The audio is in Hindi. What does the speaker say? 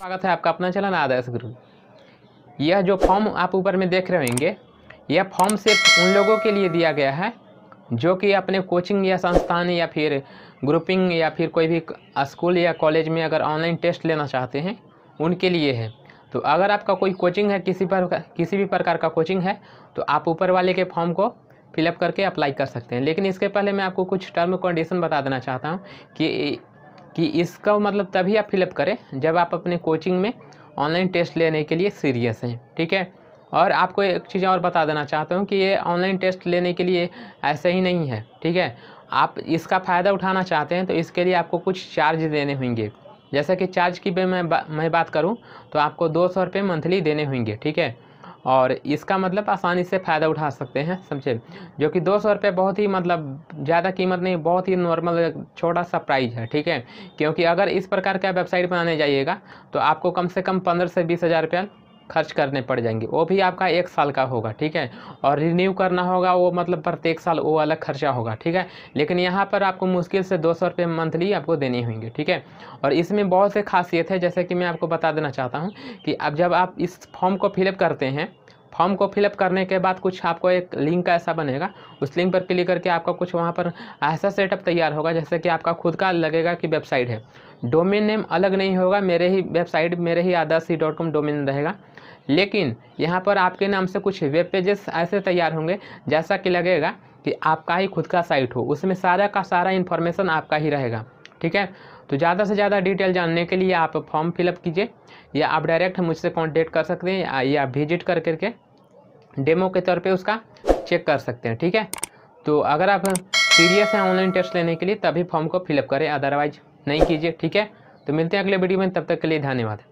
स्वागत है आपका अपना चलन आदर्श गुरु यह जो फॉर्म आप ऊपर में देख रहे होंगे यह फॉर्म सिर्फ उन लोगों के लिए दिया गया है जो कि अपने कोचिंग या संस्थान या फिर ग्रुपिंग या फिर कोई भी स्कूल या कॉलेज में अगर ऑनलाइन टेस्ट लेना चाहते हैं उनके लिए है तो अगर आपका कोई कोचिंग है किसी पर किसी भी प्रकार का कोचिंग है तो आप ऊपर वाले के फॉर्म को फिलअप करके अप्लाई कर सकते हैं लेकिन इसके पहले मैं आपको कुछ टर्म कंडीशन बता देना चाहता हूँ कि कि इसका मतलब तभी आप फिलअप करें जब आप अपने कोचिंग में ऑनलाइन टेस्ट लेने के लिए सीरियस हैं ठीक है और आपको एक चीज़ और बता देना चाहता हूँ कि ये ऑनलाइन टेस्ट लेने के लिए ऐसे ही नहीं है ठीक है आप इसका फ़ायदा उठाना चाहते हैं तो इसके लिए आपको कुछ चार्ज देने होंगे जैसा कि चार्ज की मैं बा, मैं बात करूँ तो आपको दो सौ रुपये मंथली देने होंगे ठीक है और इसका मतलब आसानी से फ़ायदा उठा सकते हैं समझे जो कि दो सौ रुपये बहुत ही मतलब ज़्यादा कीमत नहीं बहुत ही नॉर्मल छोटा सा प्राइस है ठीक है क्योंकि अगर इस प्रकार का वेबसाइट बनाने जाइएगा तो आपको कम से कम पंद्रह से बीस हज़ार रुपया खर्च करने पड़ जाएंगे वो भी आपका एक साल का होगा ठीक है और रिन्यू करना होगा वो मतलब प्रत्येक साल वो अलग खर्चा होगा ठीक है लेकिन यहाँ पर आपको मुश्किल से दो सौ रुपये मंथली आपको देने होंगे ठीक है और इसमें बहुत से खासियत है जैसे कि मैं आपको बता देना चाहता हूँ कि अब जब आप इस फॉर्म को फिलअप करते हैं फॉर्म को फिलअप करने के बाद कुछ आपको एक लिंक का ऐसा बनेगा उस लिंक पर क्लिक करके आपका कुछ वहाँ पर ऐसा सेटअप तैयार होगा जैसे कि आपका खुद का लगेगा कि वेबसाइट है डोमेन नेम अलग नहीं होगा मेरे ही वेबसाइट मेरे ही आदर्श डॉट कॉम डोमेन रहेगा लेकिन यहाँ पर आपके नाम से कुछ वेब पेजेस ऐसे तैयार होंगे जैसा कि लगेगा कि आपका ही खुद का साइट हो उसमें सारा का सारा इन्फॉर्मेशन आपका ही रहेगा ठीक है तो ज़्यादा से ज़्यादा डिटेल जानने के लिए आप फॉर्म फिलअप कीजिए या आप डायरेक्ट मुझसे कॉन्टेक्ट कर सकते हैं या विजिट कर करके डेमो के तौर पे उसका चेक कर सकते हैं ठीक है तो अगर आप सीरियस हैं ऑनलाइन टेस्ट लेने के लिए तभी फॉर्म को फिलअप करें अदरवाइज नहीं कीजिए ठीक है तो मिलते हैं अगले वीडियो में तब तक के लिए धन्यवाद